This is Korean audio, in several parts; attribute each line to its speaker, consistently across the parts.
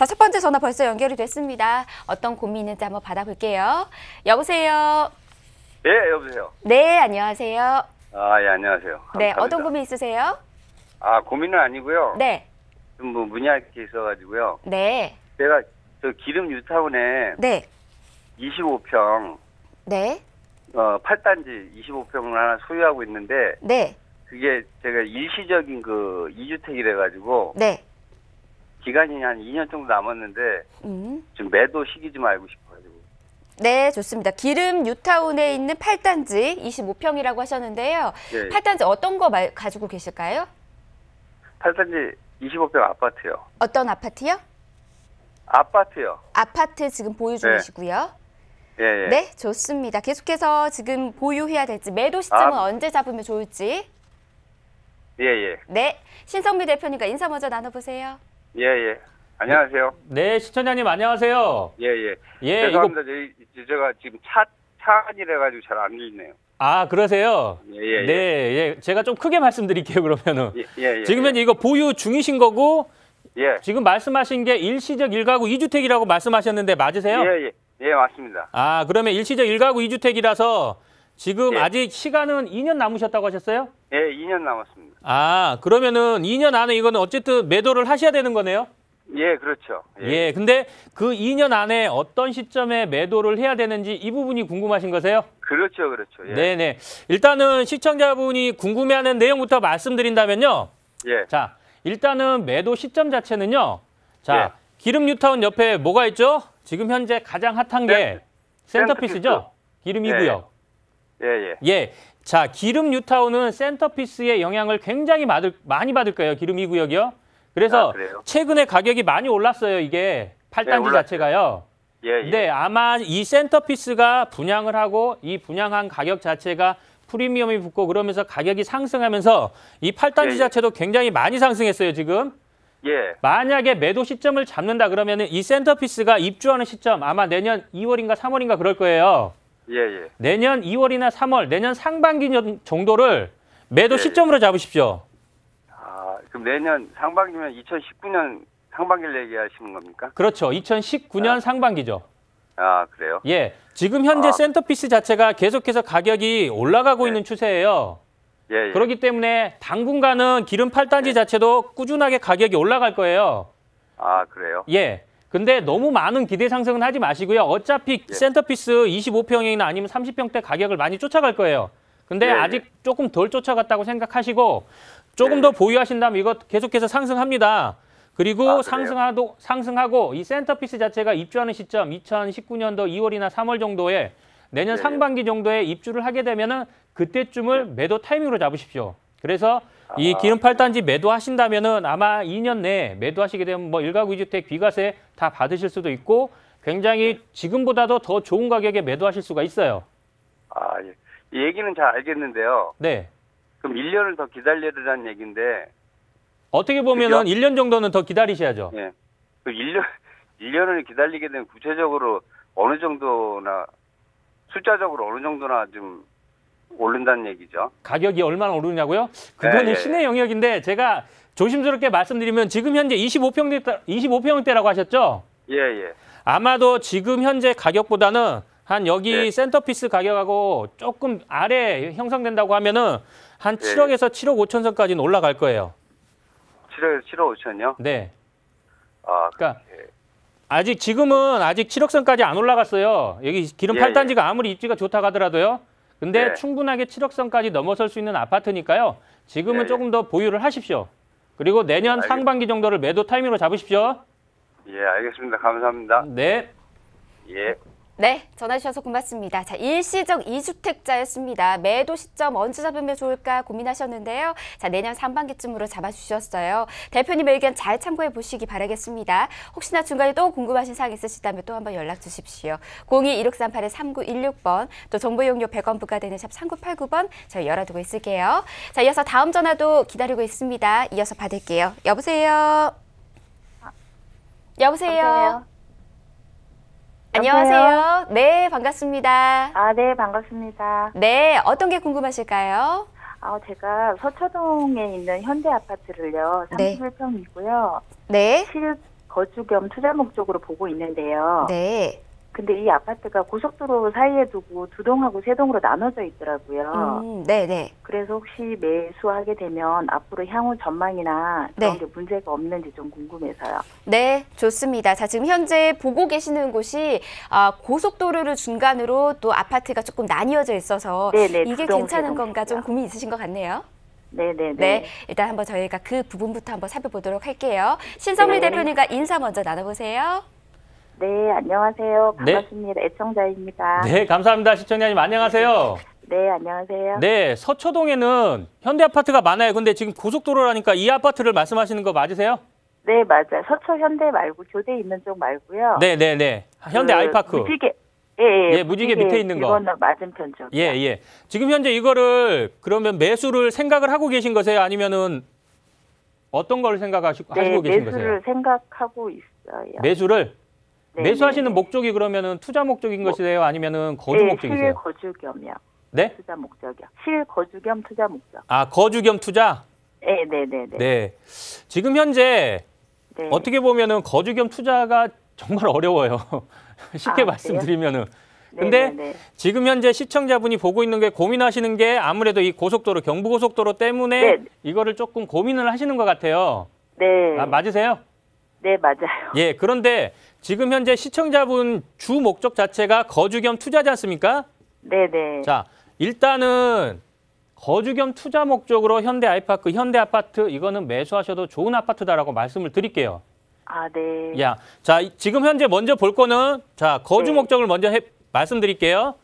Speaker 1: 자, 첫 번째 전화 벌써 연결이 됐습니다. 어떤 고민 있지 한번 받아볼게요. 여보세요.
Speaker 2: 네, 여보세요.
Speaker 1: 네, 안녕하세요.
Speaker 2: 아, 예, 안녕하세요. 네, 감사합니다.
Speaker 1: 어떤 고민 있으세요?
Speaker 2: 아, 고민은 아니고요. 네. 좀뭐 문의할 게 있어가지고요. 네. 제가 저 기름 유타운에 네. 25평 네. 어, 8단지 25평을 하나 소유하고 있는데 네. 그게 제가 일시적인 그 이주택이래 가지고 네. 기간이 한 2년 정도 남았는데 음. 지금 매도 시기 좀 알고 싶어가지고.
Speaker 1: 네, 좋습니다. 기름 뉴타운에 있는 8단지 25평이라고 하셨는데요. 네. 예. 8단지 어떤 거 말, 가지고 계실까요?
Speaker 2: 8단지 25평 아파트요.
Speaker 1: 어떤 아파트요?
Speaker 2: 아파트요.
Speaker 1: 아파트 지금 보유 네. 중이시고요. 네. 예, 예. 네, 좋습니다. 계속해서 지금 보유해야 될지 매도 시점은 아. 언제 잡으면 좋을지.
Speaker 3: 예,
Speaker 2: 예.
Speaker 1: 네, 신성미 대표님과 인사 먼저 나눠보세요.
Speaker 2: 예, 예.
Speaker 3: 안녕하세요. 네, 네, 시청자님 안녕하세요. 예, 예. 예, 죄송합니다.
Speaker 2: 이거... 제가 지금 차, 차 안이라가지고 잘안 들리네요.
Speaker 3: 아, 그러세요? 예, 예, 예. 네, 예. 제가 좀 크게 말씀드릴게요, 그러면은. 예, 예. 예 지금은 현재 이거 보유 중이신 거고, 예. 지금 말씀하신 게 일시적 일가구이주택이라고 말씀하셨는데 맞으세요? 예, 예. 예, 맞습니다. 아, 그러면 일시적 일가구이주택이라서 지금 네. 아직 시간은 2년 남으셨다고 하셨어요?
Speaker 2: 네, 예, 2년 남았습니다.
Speaker 3: 아, 그러면은 2년 안에 이거는 어쨌든 매도를 하셔야 되는 거네요?
Speaker 2: 예, 그렇죠.
Speaker 3: 예. 예, 근데 그 2년 안에 어떤 시점에 매도를 해야 되는지 이 부분이 궁금하신 거세요? 그렇죠, 그렇죠. 예. 네네. 일단은 시청자분이 궁금해하는 내용부터 말씀드린다면요. 예. 자, 일단은 매도 시점 자체는요. 자, 예. 기름 뉴타운 옆에 뭐가 있죠? 지금 현재 가장 핫한 게 센터피스죠? 기름이고요. 예. 예, 예. 예. 자, 기름 뉴타운은 센터피스의 영향을 굉장히 받을, 많이 받을 거예요. 기름 이 구역이요. 그래서 아, 최근에 가격이 많이 올랐어요. 이게 팔단지 네, 자체가요. 예, 예. 네, 아마 이 센터피스가 분양을 하고 이 분양한 가격 자체가 프리미엄이 붙고 그러면서 가격이 상승하면서 이팔단지 예, 예, 자체도 굉장히 많이 상승했어요, 지금. 예. 만약에 매도 시점을 잡는다 그러면 이 센터피스가 입주하는 시점 아마 내년 2월인가 3월인가 그럴 거예요. 예, 예. 내년 2월이나 3월, 내년 상반기 정도를 매도 예, 예, 시점으로 잡으십시오.
Speaker 2: 아, 그럼 내년 상반기면 2019년 상반기를 얘기하시는
Speaker 3: 겁니까? 그렇죠. 2019년 아. 상반기죠. 아, 그래요? 예. 지금 현재 아. 센터피스 자체가 계속해서 가격이 올라가고 예. 있는 추세예요. 예, 예. 그렇기 때문에 당분간은 기름 팔단지 예. 자체도 꾸준하게 가격이 올라갈 거예요. 아, 그래요? 예. 근데 너무 많은 기대 상승은 하지 마시고요. 어차피 예. 센터피스 25평이나 아니면 30평대 가격을 많이 쫓아갈 거예요. 근데 예, 예. 아직 조금 덜 쫓아갔다고 생각하시고 조금 예. 더 보유하신다면 이거 계속해서 상승합니다. 그리고 아, 상승하도, 상승하고 이 센터피스 자체가 입주하는 시점 2019년도 2월이나 3월 정도에 내년 예, 예. 상반기 정도에 입주를 하게 되면은 그때쯤을 매도 타이밍으로 잡으십시오. 그래서 이 아. 기름 8단지 매도하신다면은 아마 2년 내에 매도하시게 되면 뭐 일가구 2주택 비과세 다 받으실 수도 있고 굉장히 지금보다도 더 좋은 가격에 매도하실 수가 있어요.
Speaker 2: 아, 예. 얘기는 잘 알겠는데요. 네. 그럼 1년을 더 기다려야 되는 얘기인데
Speaker 3: 어떻게 보면은 그죠? 1년 정도는 더 기다리셔야죠.
Speaker 2: 예. 그 1년 1년을 기다리게 되면 구체적으로 어느 정도나 숫자적으로 어느 정도나 좀 오른다는 얘기죠.
Speaker 3: 가격이 얼마나 오르냐고요? 그거는 네, 예, 시내 예. 영역인데 제가 조심스럽게 말씀드리면 지금 현재 25평대 25평대라고 하셨죠? 예, 예. 아마도 지금 현재 가격보다는 한 여기 예. 센터피스 가격하고 조금 아래 형성된다고 하면은 한 예. 7억에서 7억 예. 5천 선까지는 올라갈 거예요.
Speaker 2: 7억 7억 5천요?
Speaker 3: 이 네. 아, 그니까 예. 아직 지금은 아직 7억 선까지 안 올라갔어요. 여기 기름 팔단지가 아무리 입지가 좋다고 하더라도요. 근데 네. 충분하게 7억선까지 넘어설 수 있는 아파트니까요. 지금은 네. 조금 더 보유를 하십시오. 그리고 내년 알겠... 상반기 정도를 매도 타이밍으로 잡으십시오. 예,
Speaker 2: 알겠습니다. 감사합니다. 네.
Speaker 3: 예.
Speaker 1: 네, 전화주셔서 고맙습니다. 자, 일시적 이주택자였습니다 매도 시점 언제 잡으면 좋을까 고민하셨는데요. 자, 내년 상반기쯤으로 잡아주셨어요. 대표님 의견 잘 참고해 보시기 바라겠습니다. 혹시나 중간에 또 궁금하신 사항 있으시다면 또 한번 연락 주십시오. 02-1638-3916번, 또 정보 용료 100원 부과되는 샵 3989번 저희 열어두고 있을게요. 자, 이어서 다음 전화도 기다리고 있습니다. 이어서 받을게요. 여보세요? 아. 여보세요? 여보세요? 안녕하세요. 네, 반갑습니다. 아, 네, 반갑습니다. 네, 어떤 게 궁금하실까요? 아, 제가 서초동에 있는 현대 아파트를요. 31평이고요. 네.
Speaker 4: 네. 실거주 겸 투자 목적으로 보고 있는데요. 네. 근데 이 아파트가 고속도로 사이에 두고 두 동하고 세 동으로 나눠져 있더라고요. 음, 네네. 네. 그래서 혹시 매수하게 되면 앞으로 향후 전망이나 그런 네. 게 문제가 없는지 좀 궁금해서요.
Speaker 1: 네, 좋습니다. 자, 지금 현재 보고 계시는 곳이 아, 고속도로를 중간으로 또 아파트가 조금 나뉘어져 있어서 네네, 네, 이게 동, 괜찮은 건가 좀 고민 있으신 것 같네요. 네네네. 네, 네, 일단 한번 저희가 그 부분부터 한번 살펴보도록 할게요. 신성민 네. 대표님과 인사 먼저 나눠보세요. 네, 안녕하세요. 네. 반갑습니다. 네. 애청자입니다.
Speaker 3: 네, 감사합니다. 시청자님 안녕하세요.
Speaker 4: 네, 안녕하세요.
Speaker 3: 네, 서초동에는 현대 아파트가 많아요. 근데 지금 고속도로라니까 이 아파트를 말씀하시는 거 맞으세요?
Speaker 4: 네, 맞아요. 서초 현대 말고 교대 있는 쪽 말고요. 네,
Speaker 3: 네, 네. 현대 그, 아이파크. 무지개.
Speaker 4: 예, 예, 예 무지개, 무지개 밑에 있는 거. 이거 맞은편 쪽.
Speaker 3: 예, 예. 지금 현재 이거를 그러면 매수를 생각을 하고 계신 거세요? 아니면은 어떤 걸 생각하시고 네, 계신 거세요? 매수를
Speaker 4: 생각하고 있어요.
Speaker 3: 매수를 네, 매수하시는 목적이 그러면은 투자 목적인 뭐, 것이세요? 아니면은 거주 네, 목적이세요?
Speaker 4: 거주 겸이요. 네? 투자 목적이요. 실거주 겸 투자 목적.
Speaker 3: 아, 거주 겸 투자?
Speaker 4: 네, 네, 네, 네.
Speaker 3: 네. 지금 현재 네. 어떻게 보면은 거주 겸 투자가 정말 어려워요. 쉽게 아, 말씀드리면은. 네, 근데 네네네. 지금 현재 시청자분이 보고 있는 게 고민하시는 게 아무래도 이 고속도로 경부고속도로 때문에 네네. 이거를 조금 고민을 하시는 것 같아요. 네. 아, 맞으세요? 네, 맞아요. 예, 그런데 지금 현재 시청자분 주 목적 자체가 거주 겸 투자지 않습니까?
Speaker 4: 네네. 자,
Speaker 3: 일단은 거주 겸 투자 목적으로 현대 아이파크, 현대 아파트 이거는 매수하셔도 좋은 아파트다라고 말씀을 드릴게요.
Speaker 4: 아, 네. 야,
Speaker 3: 자, 지금 현재 먼저 볼 거는 자, 거주 네. 목적을 먼저 해, 말씀드릴게요.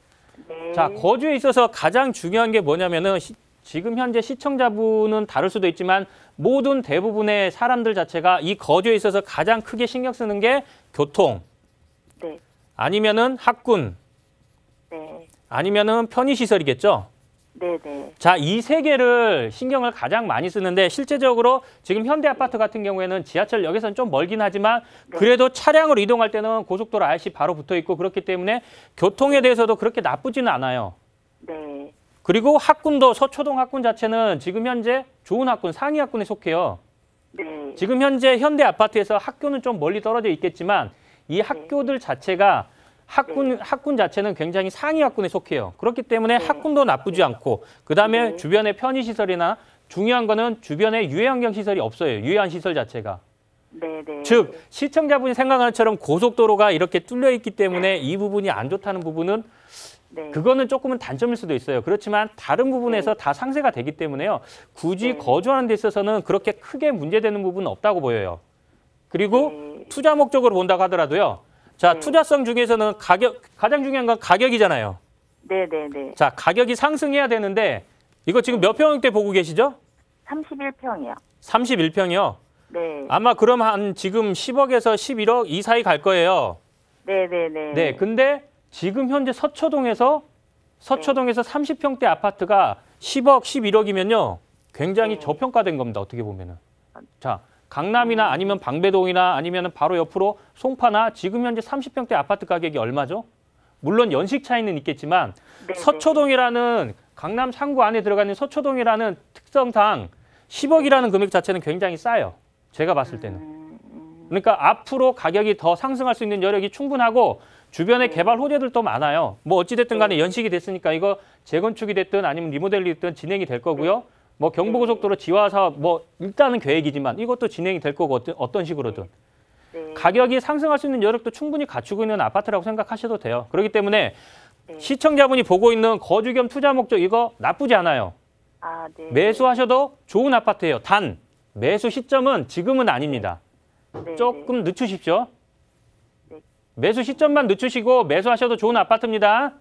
Speaker 3: 네. 자, 거주에 있어서 가장 중요한 게 뭐냐면은 시, 지금 현재 시청자분은 다를 수도 있지만 모든 대부분의 사람들 자체가 이 거주에 있어서 가장 크게 신경 쓰는 게 교통. 네. 아니면은 학군. 네. 아니면은 편의시설이겠죠? 네네. 네. 자, 이 세 개를 신경을 가장 많이 쓰는데 실제적으로 지금 현대 아파트 같은 경우에는 지하철역에서는 좀 멀긴 하지만 네. 그래도 차량으로 이동할 때는 고속도로 RC 바로 붙어 있고 그렇기 때문에 교통에 대해서도 그렇게 나쁘지는 않아요. 네. 그리고 학군도 서초동 학군 자체는 지금 현재 좋은 학군, 상위 학군에 속해요. 네. 지금 현재 현대 아파트에서 학교는 좀 멀리 떨어져 있겠지만 이 네. 학교들 자체가 학군 네. 학군 자체는 굉장히 상위 학군에 속해요. 그렇기 때문에 네. 학군도 나쁘지 않고 그다음에 네. 주변에 편의 시설이나 중요한 거는 주변에 유해 환경 시설이 없어요. 유해한 시설 자체가. 네, 네. 즉 시청자분이 생각하는 것처럼 고속도로가 이렇게 뚫려 있기 때문에 이 부분이 안 좋다는 부분은 네. 그거는 조금은 단점일 수도 있어요. 그렇지만 다른 부분에서 네. 다 상세가 되기 때문에요. 굳이 네. 거주하는 데 있어서는 그렇게 크게 문제되는 부분은 없다고 보여요. 그리고 네. 투자 목적으로 본다고 하더라도요. 자, 네. 투자성 중에서는 가격 가장 중요한 건 가격이잖아요.
Speaker 4: 네, 네, 네. 자,
Speaker 3: 가격이 상승해야 되는데 이거 지금 몇 평대 보고 계시죠?
Speaker 4: 31평이요.
Speaker 3: 31평이요? 네. 아마 그럼 한 지금 10억에서 11억 이 사이 갈 거예요.
Speaker 4: 네네네. 네,
Speaker 3: 근데 지금 현재 서초동에서 서초동에서 30평대 아파트가 10억, 11억이면요. 굉장히 네. 저평가된 겁니다. 어떻게 보면은. 아. 자, 강남이나 음. 아니면 방배동이나 아니면 바로 옆으로 송파나 지금 현재 30평대 아파트 가격이 얼마죠? 물론 연식 차이는 있겠지만 네, 네 서초동이라는 강남 상구 안에 들어가는 서초동이라는 특성상 10억이라는 금액 자체는 굉장히 싸요. 제가 봤을 때는. 음, 음, 그러니까 앞으로 가격이 더 상승할 수 있는 여력이 충분하고 주변에 네. 개발 호재들도 많아요. 뭐 어찌됐든 간에 네. 연식이 됐으니까 이거 재건축이 됐든 아니면 리모델링이 됐든 진행이 될 거고요. 네. 뭐 경부고속도로 지화 사업 뭐 일단은 계획이지만 이것도 진행이 될 거고 어떤, 어떤 식으로든. 가격이 상승할 수 있는 여력도 충분히 갖추고 있는 아파트라고 생각하셔도 돼요. 그렇기 때문에 시청자분이 보고 있는 거주 겸 투자 목적 이거 나쁘지 않아요. 아, 네. 매수하셔도 좋은 아파트예요. 단 매수 시점은 지금은 아닙니다. 네, 조금 늦추십시오. 매수 시점만 늦추시고 매수하셔도 좋은 아파트입니다.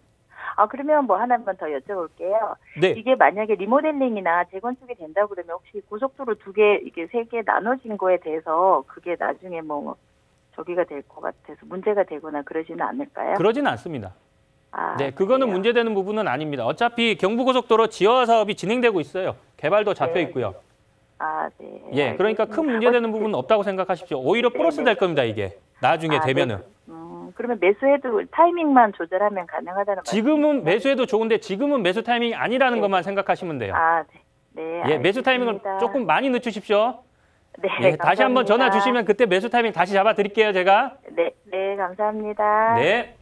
Speaker 3: 아 그러면
Speaker 4: 뭐 하나만 더 여쭤볼게요. 네. 이게 만약에 리모델링이나 재건축이 된다 그러면 혹시 고속도로 두 개 이게 세 개 나눠진 거에 대해서 그게 나중에 뭐 저기가 될것 같아서 문제가 되거나 그러지는 않을까요? 그러지 않습니다. 아,
Speaker 3: 네, 그거는 그래요? 문제되는 부분은 아닙니다. 어차피 경부고속도로 지하 사업이 진행되고 있어요. 개발도 잡혀 네. 있고요.
Speaker 4: 아, 네. 예, 알겠습니다. 그러니까
Speaker 3: 큰 문제되는 어, 부분은 없다고 생각하십시오. 오히려 네, 플러스 될 네, 겁니다, 네. 이게. 나중에 아, 되면은. 음.
Speaker 4: 그러면 매수해도 타이밍만 조절하면 가능하다는 말씀.
Speaker 3: 지금은 매수해도 좋은데 지금은 매수 타이밍이 아니라는 네. 것만 생각하시면 돼요. 아, 네. 네 예, 매수 타이밍을 조금 많이 늦추십시오.
Speaker 1: 네, 예, 다시 한번 전화 주시면
Speaker 3: 그때 매수 타이밍 다시 잡아 드릴게요, 제가.
Speaker 1: 네, 네, 감사합니다. 네.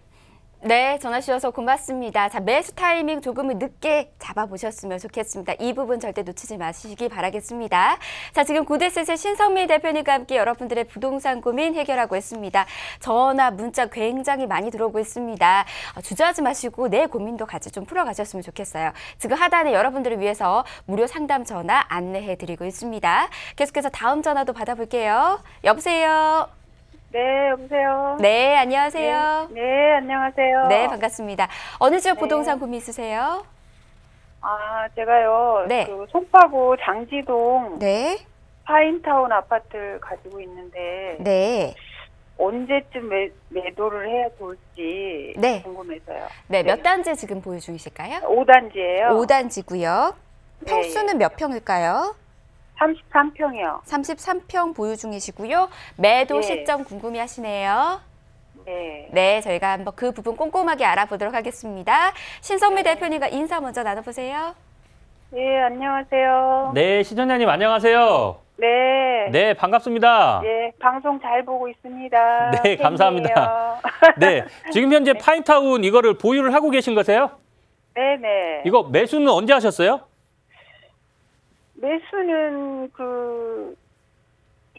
Speaker 1: 네, 전화 주셔서 고맙습니다. 자, 매수 타이밍 조금은 늦게 잡아보셨으면 좋겠습니다. 이 부분 절대 놓치지 마시기 바라겠습니다. 자, 지금 고대셋의 신성미 대표님과 함께 여러분들의 부동산 고민 해결하고 있습니다. 전화, 문자 굉장히 많이 들어오고 있습니다. 어, 주저하지 마시고 내 고민도 같이 좀 풀어가셨으면 좋겠어요. 지금 하단에 여러분들을 위해서 무료 상담 전화 안내해드리고 있습니다. 계속해서 다음 전화도 받아볼게요. 여보세요? 네,
Speaker 5: 여보세요. 네, 안녕하세요.
Speaker 1: 네, 네, 안녕하세요. 네, 반갑습니다. 어느 지역 네. 부동산 구미 있으세요? 아, 제가요. 네. 그 송파구 장지동
Speaker 5: 네. 파인타운 아파트 가지고 있는데 네. 언제쯤 매, 매도를 해야 좋을지 네. 궁금해서요. 네, 몇 네.
Speaker 1: 단지 지금 보유 중이실까요?
Speaker 5: 5단지예요.
Speaker 1: 5단지고요. 평수는 네. 몇 평일까요? 33평이요. 33평 보유 중이시고요. 매도 예. 시점 궁금해 하시네요. 네. 예. 네, 저희가 한번 그 부분 꼼꼼하게 알아보도록 하겠습니다. 신성미 네. 대표님과 인사 먼저 나눠보세요. 예, 안녕하세요.
Speaker 3: 네, 시전자님 안녕하세요. 네. 네, 반갑습니다.
Speaker 1: 네, 방송 잘 보고 있습니다. 네,
Speaker 3: 팬이에요. 감사합니다. 네, 지금 현재 네. 파인타운 이거를 보유를 하고 계신 거세요?
Speaker 5: 네네. 네. 이거
Speaker 3: 매수는 언제 하셨어요?
Speaker 5: 매수는 그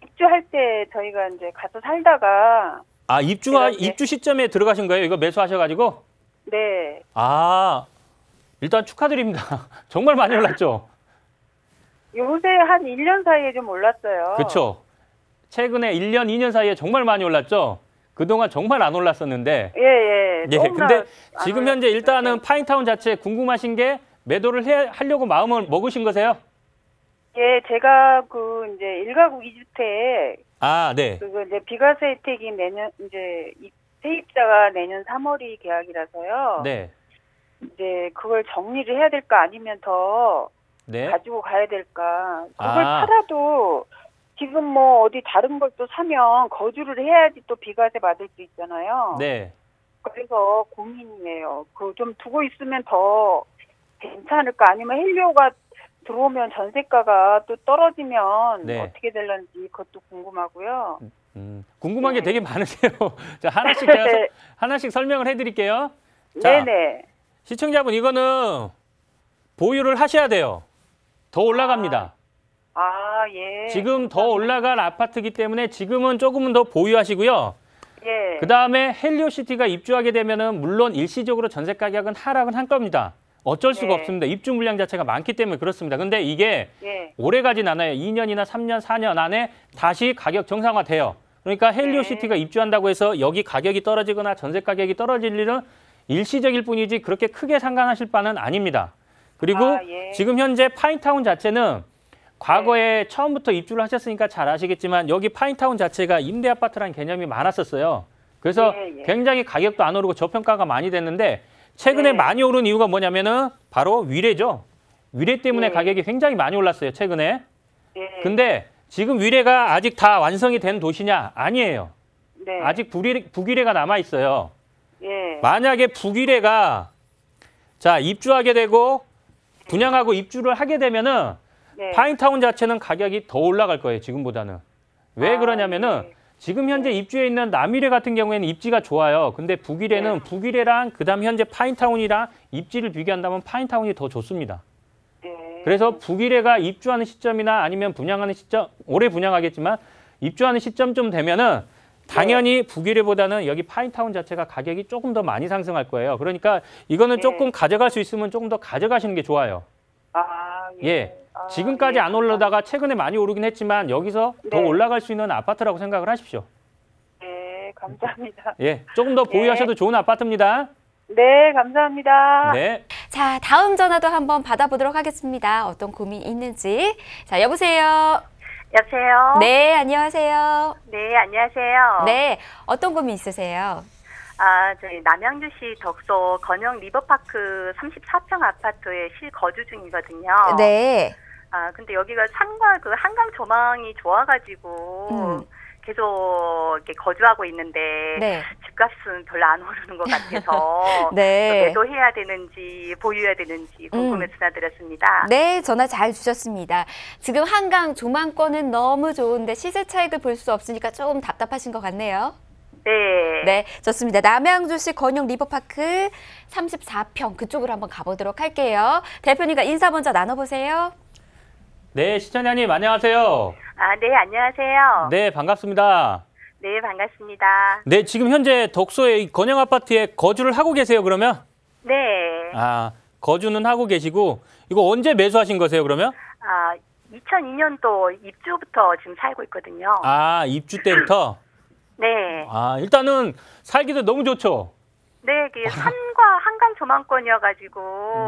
Speaker 5: 입주할 때 저희가 이제 가서 살다가
Speaker 3: 아 입주 네. 입주 시점에 들어가신 거예요? 이거 매수하셔가지고? 네. 아 일단 축하드립니다. 정말 많이 올랐죠?
Speaker 5: 요새 한 1년 사이에 좀 올랐어요.
Speaker 3: 그렇죠. 최근에 1년, 2년 사이에 정말 많이 올랐죠? 그동안 정말 안 올랐었는데. 예,
Speaker 5: 예. 예 근데
Speaker 3: 지금 현재 일단은 파인타운 자체 궁금하신 게 매도를 해, 하려고 마음을 먹으신 거세요?
Speaker 5: 예, 제가 그 이제 일가구 2주택
Speaker 3: 아, 네. 그거
Speaker 5: 이제 비과세 혜택이 내년 이제 이 세입자가 내년 3월이 계약이라서요. 네. 이제 그걸 정리를 해야 될까 아니면 더 네. 가지고 가야 될까. 그걸 아. 팔아도 지금 뭐 어디 다른 걸 또 사면 거주를 해야지 또 비과세 받을 수 있잖아요. 네. 그래서 고민이에요. 그좀 두고 있으면 더 괜찮을까? 아니면 헬리오가 들어오면 전세가가 또 떨어지면 네. 어떻게 될런지 그것도 궁금하고요.
Speaker 3: 음, 궁금한 네. 게 되게 많으세요. 자, 하나씩 제가 네. 하나씩 설명을 해드릴게요. 자, 네네. 시청자분 이거는 보유를 하셔야 돼요. 더 아. 올라갑니다. 아, 아 예. 지금 더 올라갈 아파트기 이 때문에 지금은 조금은 더 보유하시고요. 예. 그 다음에 헬리오시티가 입주하게 되면은 물론 일시적으로 전세 가격은 하락은 한 겁니다. 어쩔 수가 예. 없습니다. 입주 물량 자체가 많기 때문에 그렇습니다. 근데 이게 예. 오래 가진 않아요. 2년이나 3년, 4년 안에 다시 가격 정상화돼요. 그러니까 헬리오 네. 시티가 입주한다고 해서 여기 가격이 떨어지거나 전세 가격이 떨어질 일은 일시적일 뿐이지 그렇게 크게 상관하실 바는 아닙니다. 그리고 아, 예. 지금 현재 파인타운 자체는 과거에 네. 처음부터 입주를 하셨으니까 잘 아시겠지만 여기 파인타운 자체가 임대 아파트라는 개념이 많았었어요. 그래서 예, 예. 굉장히 가격도 안 오르고 저평가가 많이 됐는데 최근에 네. 많이 오른 이유가 뭐냐면은 바로 위례죠. 위례 때문에 네. 가격이 굉장히 많이 올랐어요, 최근에. 네. 근데 지금 위례가 아직 다 완성이 된 도시냐? 아니에요. 네. 아직 부리, 북위례가 남아 있어요. 예. 만약에 부기례가자 입주하게 되고 분양하고 입주를 하게 되면은 네. 파인타운 자체는 가격이 더 올라갈 거예요 지금보다는 왜 아, 그러냐면은 네. 지금 현재 입주해 있는 남일회 같은 경우에는 입지가 좋아요. 근데 북일회는 네. 북일회랑 그다음 현재 파인타운이랑 입지를 비교한다면 파인타운이 더 좋습니다. 네. 그래서 북일회가 입주하는 시점이나 아니면 분양하는 시점, 올해 분양하겠지만 입주하는 시점쯤 되면은 당연히 네. 북일회보다는 여기 파인타운 자체가 가격이 조금 더 많이 상승할 거예요. 그러니까 이거는 조금 가져갈 수 있으면 조금 더 가져가시는 게 좋아요. 아, 예. 예. 아, 지금까지 안 올라다가 예, 최근에 많이 오르긴 했지만 여기서 네. 더 올라갈 수 있는 아파트라고 생각을 하십시오.
Speaker 5: 네,
Speaker 1: 감사합니다.
Speaker 3: 예, 조금 더 예. 보유하셔도 예. 좋은 아파트입니다.
Speaker 1: 네, 감사합니다. 네. 자, 다음 전화도 한번 받아보도록 하겠습니다. 어떤 고민 있는지. 자, 여보세요. 여보세요. 네, 안녕하세요.
Speaker 4: 네, 안녕하세요. 네,
Speaker 1: 어떤 고민 있으세요?
Speaker 4: 아, 저희 남양주시 덕소 건영 리버파크 34평 아파트에 실거주 중이거든요. 네. 아, 근데 여기가 산과 그 한강 조망이 좋아가지고, 음. 계속 이렇게 거주하고 있는데 네. 집값은 별로 안 오르는 것 같아서 네. 매도해야 그러니까 되는지 보유해야 되는지 궁금해서 음. 전화드렸습니다. 네,
Speaker 1: 전화 잘 주셨습니다. 지금 한강 조망권은 너무 좋은데 시세 차익을 볼 수 없으니까 조금 답답하신 것 같네요. 네. 네, 좋습니다. 남양주시 건용 리버파크 34평 그쪽으로 한번 가보도록 할게요. 대표님과 인사 먼저 나눠보세요.
Speaker 3: 네, 시청자님 안녕하세요.
Speaker 1: 아,
Speaker 4: 네, 안녕하세요.
Speaker 3: 네, 반갑습니다.
Speaker 1: 네,
Speaker 4: 반갑습니다.
Speaker 3: 네, 지금 현재 덕소의 건영 아파트에 거주를 하고 계세요, 그러면? 네. 아, 거주는 하고 계시고 이거 언제 매수하신 거세요, 그러면?
Speaker 4: 아, 2002년도 입주부터 지금 살고 있거든요.
Speaker 3: 아, 입주 때부터? 네. 아, 일단은 살기도 너무 좋죠.
Speaker 4: 네, 그 산과 한강 조망권이어가지고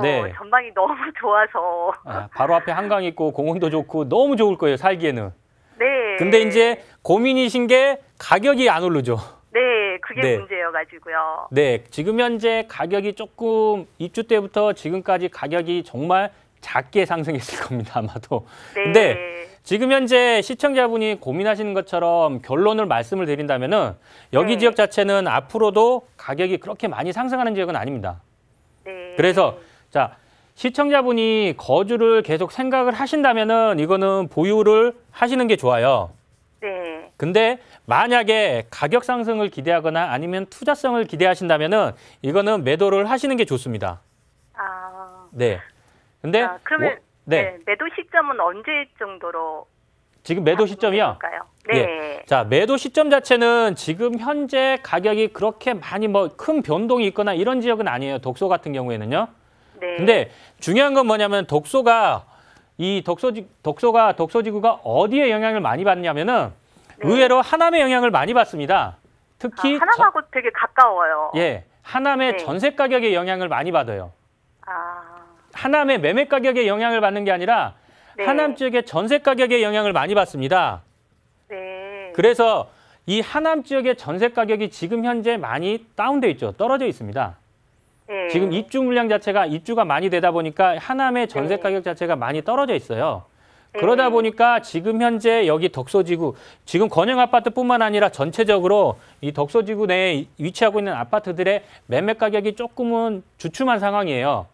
Speaker 4: 네. 전망이 너무 좋아서
Speaker 3: 아, 바로 앞에 한강 있고 공원도 좋고 너무 좋을 거예요 살기에는. 네. 근데 이제 고민이신 게 가격이 안 오르죠.
Speaker 4: 네, 그게 네. 문제여가지고요.
Speaker 3: 네, 지금 현재 가격이 조금 입주 때부터 지금까지 가격이 정말 작게 상승했을 겁니다, 아마도. 네. 근데 지금 현재 시청자분이 고민하시는 것처럼 결론을 말씀을 드린다면은 여기 네. 지역 자체는 앞으로도 가격이 그렇게 많이 상승하는 지역은 아닙니다. 네. 그래서 자, 시청자분이 거주를 계속 생각을 하신다면은 이거는 보유를 하시는 게 좋아요. 네. 근데 만약에 가격 상승을 기대하거나 아니면 투자성을 기대하신다면은 이거는 매도를 하시는 게 좋습니다.
Speaker 4: 아.
Speaker 3: 네. 근데 아, 그러면 워, 네. 네.
Speaker 4: 매도 시점은 언제 정도로
Speaker 3: 지금 매도 시점이요? 네. 예. 자, 매도 시점 자체는 지금 현재 가격이 그렇게 많이 뭐 큰 변동이 있거나 이런 지역은 아니에요. 독소 같은 경우에는요. 네. 근데 중요한 건 뭐냐면 독소가 이 독소지 독소가 독소지구가 어디에 영향을 많이 받냐면은 네. 의외로 하남에 영향을 많이 받습니다. 특히 아, 하남하고
Speaker 5: 저, 되게 가까워요.
Speaker 3: 예. 하남의 네. 전세 가격에 영향을 많이 받아요. 하남의 매매 가격에 영향을 받는 게 아니라 네. 하남 지역의 전세 가격에 영향을 많이 받습니다. 네. 그래서 이 하남 지역의 전세 가격이 지금 현재 많이 다운돼 있죠. 떨어져 있습니다. 네. 지금 입주 물량 자체가 입주가 많이 되다 보니까 하남의 전세 네. 가격 자체가 많이 떨어져 있어요. 네. 그러다 보니까 지금 현재 여기 덕소지구, 지금 건영 아파트뿐만 아니라 전체적으로 이 덕소지구 내에 위치하고 있는 아파트들의 매매 가격이 조금은 주춤한 상황이에요.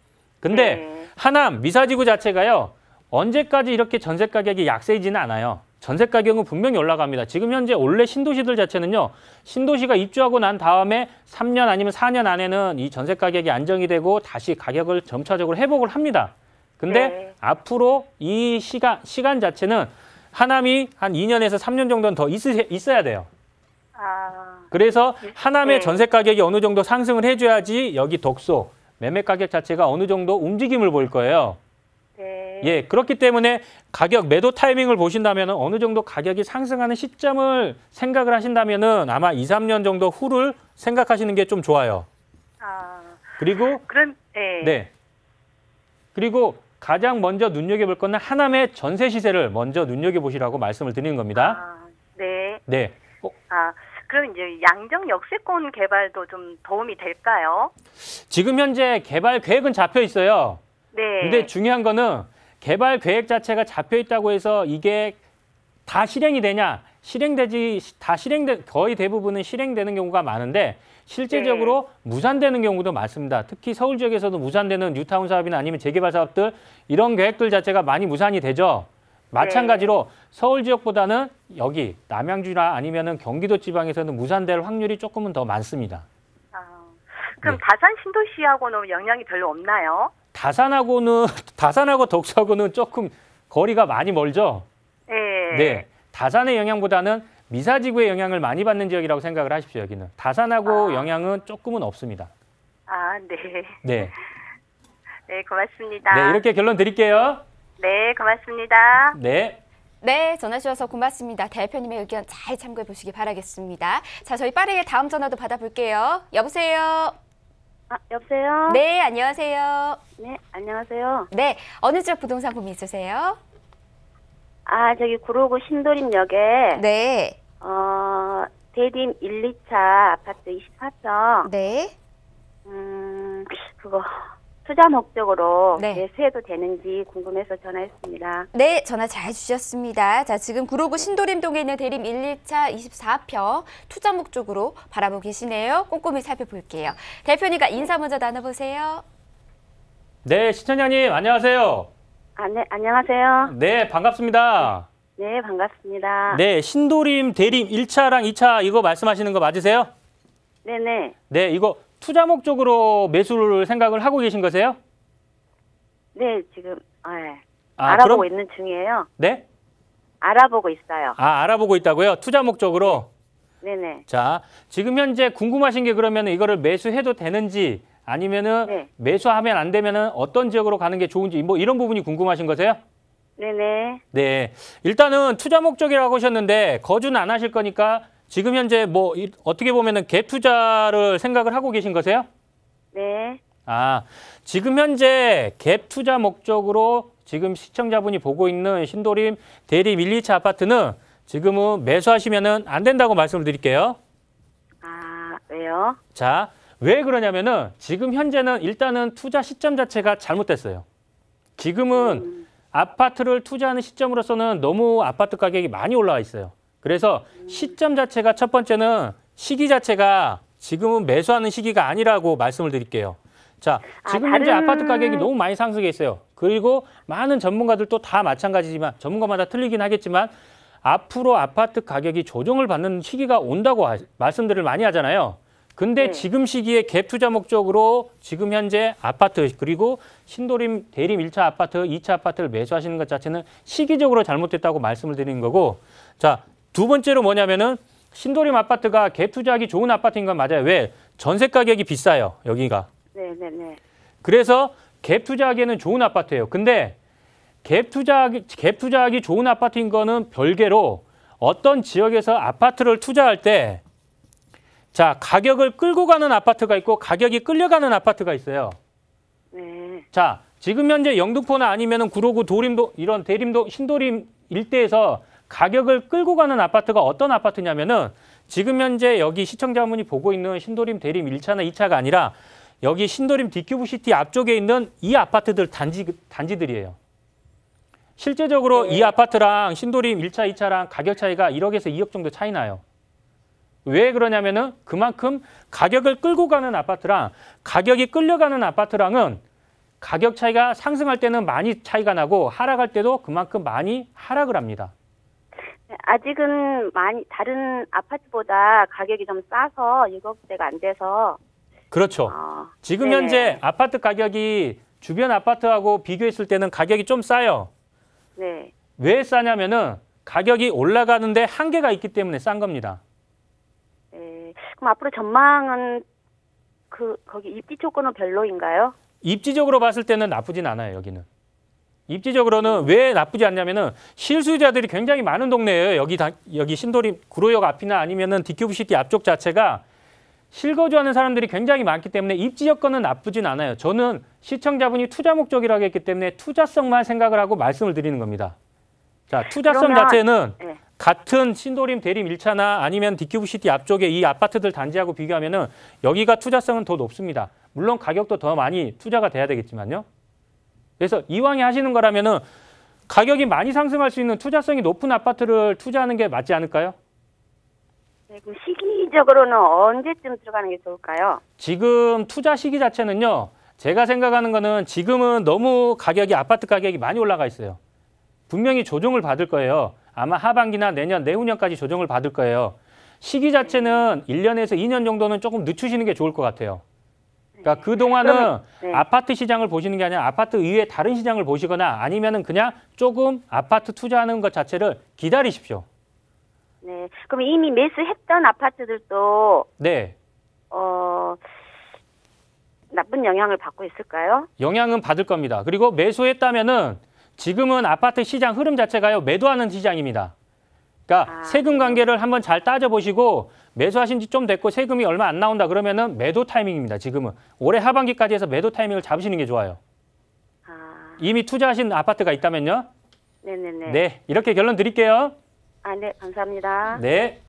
Speaker 3: 근데 음. 하남 미사지구 자체가요. 언제까지 이렇게 전세 가격이 약세이지는 않아요. 전세 가격은 분명히 올라갑니다. 지금 현재 원래 신도시들 자체는요. 신도시가 입주하고 난 다음에 3년 아니면 4년 안에는 이 전세 가격이 안정이 되고 다시 가격을 점차적으로 회복을 합니다. 근데 네. 앞으로 이 시간 시간 자체는 하남이 한 2년에서 3년 정도는 더 있으, 있어야 돼요. 아... 그래서 하남의 네. 전세 가격이 어느 정도 상승을 해줘야지 여기 독소 매매 가격 자체가 어느 정도 움직임을 보일 거예요. 네. 예, 그렇기 때문에 가격 매도 타이밍을 보신다면 어느 정도 가격이 상승하는 시점을 생각을 하신다면 아마 2, 3년 정도 후를 생각하시는 게 좀 좋아요. 아, 그리고
Speaker 4: 그런 네. 네.
Speaker 3: 그리고 가장 먼저 눈여겨볼 거는 하남의 전세 시세를 먼저 눈여겨보시라고 말씀을 드리는 겁니다. 아, 네. 네. 어?
Speaker 4: 아, 그럼 이제 양정 역세권 개발도 좀 도움이 될까요?
Speaker 3: 지금 현재 개발 계획은 잡혀 있어요.
Speaker 4: 네.
Speaker 2: 근데
Speaker 3: 중요한 거는 개발 계획 자체가 잡혀 있다고 해서 이게 다 실행이 되냐? 실행되지 다 실행돼 거의 대부분은 실행되는 경우가 많은데 실제적으로 네. 무산되는 경우도 많습니다. 특히 서울 지역에서도 무산되는 뉴타운 사업이나 아니면 재개발 사업들 이런 계획들 자체가 많이 무산이 되죠. 네. 마찬가지로 서울 지역보다는 여기 남양주나 아니면은 경기도 지방에서는 무산될 확률이 조금은 더 많습니다. 아,
Speaker 4: 그럼 네. 다산 신도시하고는 영향이 별로 없나요?
Speaker 3: 다산하고는 다산하고 덕수하는 조금 거리가 많이 멀죠.
Speaker 2: 네. 네.
Speaker 3: 다산의 영향보다는 미사지구의 영향을 많이 받는 지역이라고 생각을 하십시오. 여기는 다산하고 아. 영향은 조금은 없습니다. 아, 네. 네.
Speaker 1: 네, 고맙습니다. 네, 이렇게
Speaker 3: 결론 드릴게요.
Speaker 1: 네, 고맙습니다. 네. 네, 전화 주셔서 고맙습니다. 대표님의 의견 잘 참고해 보시기 바라겠습니다. 자, 저희 빠르게 다음 전화도 받아볼게요. 여보세요. 아, 여보세요. 네, 안녕하세요. 네, 안녕하세요. 네, 어느 지역 부동산 고민 있으세요? 아, 저기 구로구 신도림역에 네. 어, 대림 1, 2차
Speaker 4: 아파트 24평. 네. 음, 그거 투자 목적으로 네. 매수해도 예, 되는지 궁금해서 전화했습니다.
Speaker 1: 네, 전화 잘 주셨습니다. 자, 지금 구로구 신도림동에 있는 대림 1, 1차 24평 투자 목적으로 바라보고 계시네요. 꼼꼼히 살펴볼게요. 대표님과 인사 먼저 나눠보세요.
Speaker 3: 네, 신천장님 안녕하세요.
Speaker 1: 아, 네, 안녕하세요.
Speaker 3: 네, 반갑습니다.
Speaker 4: 네, 반갑습니다.
Speaker 3: 네, 신도림 대림 1차랑 2차 이거 말씀하시는 거 맞으세요? 네네. 네. 네, 이거 투자 목적으로 매수를 생각을 하고 계신 거세요?
Speaker 4: 네, 지금 네. 아, 알아보고 그럼? 있는 중이에요. 네? 알아보고 있어요.
Speaker 3: 아, 알아보고 있다고요? 투자 목적으로? 네네. 자, 지금 현재 궁금하신 게 그러면 이거를 매수해도 되는지 아니면은 네. 매수하면 안 되면은 어떤 지역으로 가는 게 좋은지 뭐 이런 부분이 궁금하신 거세요?
Speaker 5: 네네.
Speaker 3: 네. 일단은 투자 목적이라고 하셨는데 거주는 안 하실 거니까 지금 현재 뭐 어떻게 보면은 갭 투자를 생각을 하고 계신 거세요? 네. 아, 지금 현재 갭 투자 목적으로 지금 시청자분이 보고 있는 신도림 대림 1, 2차 아파트는 지금은 매수하시면은 안 된다고 말씀을 드릴게요.
Speaker 4: 아, 왜요?
Speaker 3: 자, 왜 그러냐면은 지금 현재는 일단은 투자 시점 자체가 잘못됐어요. 지금은 음. 아파트를 투자하는 시점으로서는 너무 아파트 가격이 많이 올라와 있어요. 그래서 시점 자체가 첫 번째는 시기 자체가 지금은 매수하는 시기가 아니라고 말씀을 드릴게요. 자, 아, 지금 아, 다른... 현재 아파트 가격이 너무 많이 상승해 있어요. 그리고 많은 전문가들도 다 마찬가지지만 전문가마다 틀리긴 하겠지만 앞으로 아파트 가격이 조정을 받는 시기가 온다고 하, 말씀들을 많이 하잖아요. 근데 네. 지금 시기에 갭 투자 목적으로 지금 현재 아파트 그리고 신도림 대림 1차 아파트, 2차 아파트를 매수하시는 것 자체는 시기적으로 잘못됐다고 말씀을 드리는 거고 자, 두 번째로 뭐냐면은 신도림 아파트가 개투자하기 좋은 아파트인 건 맞아요. 왜? 전세 가격이 비싸요. 여기가.
Speaker 5: 네네네. 네, 네.
Speaker 3: 그래서 갭 투자하기에는 좋은 아파트예요. 근데 갭 투자하기, 갭 투자하기 좋은 아파트인 거는 별개로 어떤 지역에서 아파트를 투자할 때 자, 가격을 끌고 가는 아파트가 있고 가격이 끌려가는 아파트가 있어요. 네. 자, 지금 현재 영등포나 아니면은 구로구 도림도 이런 대림도 신도림 일대에서 가격을 끌고 가는 아파트가 어떤 아파트냐면은 지금 현재 여기 시청자분이 보고 있는 신도림 대림 1차나 2차가 아니라 여기 신도림 디큐브시티 앞쪽에 있는 이 아파트들 단지, 단지들이에요. 실제적으로 네. 이 아파트랑 신도림 1차, 2차랑 가격 차이가 1억에서 2억 정도 차이 나요. 왜 그러냐면은 그만큼 가격을 끌고 가는 아파트랑 가격이 끌려가는 아파트랑은 가격 차이가 상승할 때는 많이 차이가 나고 하락할 때도 그만큼 많이 하락을 합니다.
Speaker 4: 아직은 많이 다른 아파트보다 가격이 좀 싸서 6억대가 안 돼서
Speaker 3: 그렇죠. 어, 지금 네 현재 아파트 가격이 주변 아파트하고 비교했을 때는 가격이 좀 싸요. 네. 왜 싸냐면은 가격이 올라가는데 한계가 있기 때문에 싼 겁니다.
Speaker 4: 네. 그럼 앞으로 전망은 그 거기 입지 조건은 별로인가요?
Speaker 3: 입지적으로 봤을 때는 나쁘진 않아요, 여기는. 입지적으로는 왜 나쁘지 않냐면은 실수요자들이 굉장히 많은 동네예요. 여기 다, 여기 신도림 구로역 앞이나 아니면은 디큐브시티 앞쪽 자체가 실거주하는 사람들이 굉장히 많기 때문에 입지 여건은 나쁘진 않아요. 저는 시청자분이 투자 목적이라고 했기 때문에 투자성만 생각을 하고 말씀을 드리는 겁니다. 자, 투자성 그러면... 자체는 네. 같은 신도림 대림 1차나 아니면 디큐브시티 앞쪽에 이 아파트들 단지하고 비교하면 은 여기가 투자성은 더 높습니다. 물론 가격도 더 많이 투자가 돼야 되겠지만요. 그래서 이왕에 하시는 거라면은 가격이 많이 상승할 수 있는 투자성이 높은 아파트를 투자하는 게 맞지 않을까요?
Speaker 4: 네, 그 시기적으로는 언제쯤 들어가는 게 좋을까요?
Speaker 3: 지금 투자 시기 자체는요. 제가 생각하는 거는 지금은 너무 가격이 아파트 가격이 많이 올라가 있어요. 분명히 조정을 받을 거예요. 아마 하반기나 내년, 내후년까지 조정을 받을 거예요. 시기 자체는 1년에서 2년 정도는 조금 늦추시는 게 좋을 것 같아요. 그러니까 그 동안은 네. 아파트 시장을 보시는 게 아니라 아파트 이외 다른 시장을 보시거나 아니면은 그냥 조금 아파트 투자하는 것 자체를 기다리십시오.
Speaker 4: 네. 그럼 이미 매수했던 아파트들도 네. 어 나쁜 영향을 받고 있을까요?
Speaker 3: 영향은 받을 겁니다. 그리고 매수했다면은 지금은 아파트 시장 흐름 자체가요 매도하는 시장입니다. 그러니까 아, 세금 관계를 한번 잘 따져보시고 매수하신 지 좀 됐고 세금이 얼마 안 나온다 그러면은 매도 타이밍입니다. 지금은 올해 하반기까지 해서 매도 타이밍을 잡으시는 게 좋아요. 아... 이미 투자하신 아파트가 있다면요.
Speaker 4: 네네네. 네
Speaker 3: 이렇게 결론 드릴게요.
Speaker 4: 아네 감사합니다.
Speaker 3: 네.